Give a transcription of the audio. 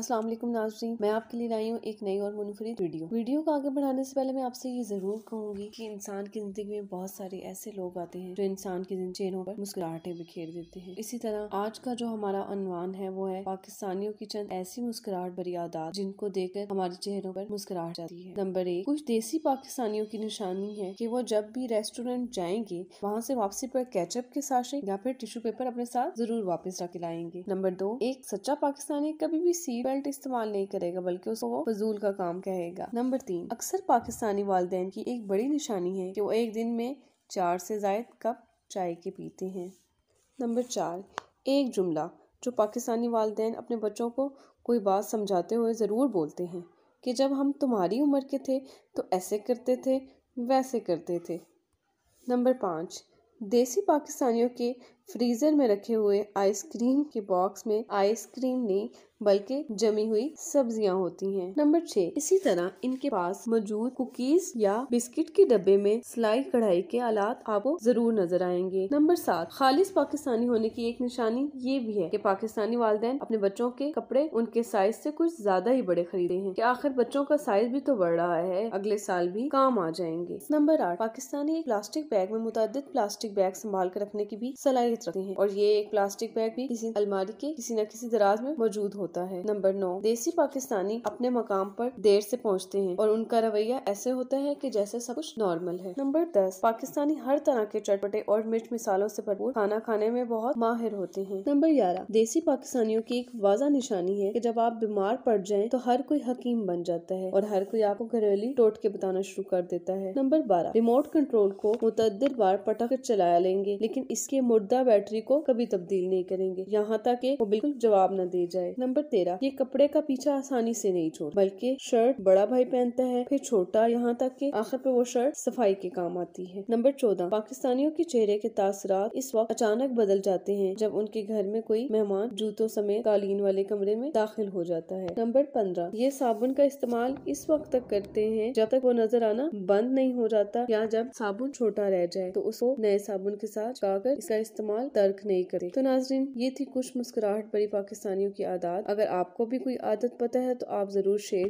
अस्सलाम वालेकुम नाजरीन मैं आपके लिए लाई हूँ एक नई और मुनफरद वीडियो वीडियो को आगे बढ़ाने से पहले मैं आपसे ये जरूर कहूंगी कि इंसान की जिंदगी में बहुत सारे ऐसे लोग आते हैं जो इंसान की चेहरों पर मुस्कुराहटें बिखेर देते हैं इसी तरह आज का जो हमारा अनवान है वो है पाकिस्तानियों की चंद ऐसी मुस्कुराहट बरियादात जिनको देखकर हमारे चेहरों पर मुस्कुराहट जाती है नंबर एक कुछ देसी पाकिस्तानियों की निशानी है की वो जब भी रेस्टोरेंट जाएंगे वहाँ से वापसी पर कैचअप के साथ या फिर टिश्यू पेपर अपने साथ जरूर वापस रख लाएंगे नंबर दो एक सच्चा पाकिस्तानी कभी भी सीट बेल्ट इस्तेमाल नहीं करेगा बल्कि उसको वो फजूल का काम कहेगा नंबर तीन अक्सर पाकिस्तानी वालदेन की एक बड़ी निशानी है कि वो एक दिन में चार से जायद कप चाय के पीते हैं नंबर चार एक जुमला जो पाकिस्तानी वालदेन अपने बच्चों को कोई बात समझाते हुए ज़रूर बोलते हैं कि जब हम तुम्हारी उम्र के थे तो ऐसे करते थे वैसे करते थे नंबर पाँच देसी पाकिस्तानियों के फ्रीजर में रखे हुए आइसक्रीम के बॉक्स में आइसक्रीम नहीं बल्कि जमी हुई सब्जियां होती हैं। नंबर छह इसी तरह इनके पास मौजूद कुकीज या बिस्किट के डब्बे में सिलाई कढ़ाई के आलात आपको जरूर नजर आएंगे नंबर सात खालिश पाकिस्तानी होने की एक निशानी ये भी है कि पाकिस्तानी वाले अपने बच्चों के कपड़े उनके साइज से कुछ ज्यादा ही बड़े खरीदे हैं की आखिर बच्चों का साइज भी तो बढ़ रहा है अगले साल भी काम आ जाएंगे नंबर आठ पाकिस्तानी एक प्लास्टिक बैग में मुतद प्लास्टिक बैग संभाल कर रखने की भी सलाह सहित रखते हैं और ये एक प्लास्टिक बैग भी किसी अलमारी के किसी न किसी दराज में मौजूद होता है नंबर नौ देसी पाकिस्तानी अपने मकाम पर देर से पहुंचते हैं और उनका रवैया ऐसे होता है कि जैसे सब कुछ नॉर्मल है नंबर दस पाकिस्तानी हर तरह के चटपटे और मिर्च मिसालों से भरपूर खाना खाने में बहुत माहिर होते हैं नंबर ग्यारह देसी पाकिस्तानियों की एक वाजा निशानी है कि जब आप बीमार पड़ जाए तो हर कोई हकीम बन जाता है और हर कोई आपको घरेलू टोट के बताना शुरू कर देता है नंबर बारह रिमोट कंट्रोल को मुतद बार पटक चलाया लेंगे लेकिन इसके मुर्दा बैटरी को कभी तब्दील नहीं करेंगे यहाँ तक वो बिल्कुल जवाब न दे जाए नंबर तेरह ये कपड़े का पीछा आसानी से नहीं छोड़ बल्कि शर्ट बड़ा भाई पहनता है फिर छोटा यहाँ तक के आखिर पे वो शर्ट सफाई के काम आती है नंबर चौदह पाकिस्तानियों के चेहरे के तासरात इस वक्त अचानक बदल जाते हैं जब उनके घर में कोई मेहमान जूतों समेत कालीन वाले कमरे में दाखिल हो जाता है नंबर पंद्रह ये साबुन का इस्तेमाल इस वक्त तक करते हैं जब तक वो नजर आना बंद नहीं हो जाता या जब साबुन छोटा रह जाए तो उसको नए साबुन के साथ इसका इस्तेमाल इस्तेमाल तर्क नहीं करे तो नाजरीन ये थी कुछ मुस्कुराहट भरी पाकिस्तानियों की आदत अगर आपको भी कोई आदत पता है तो आप जरूर शेयर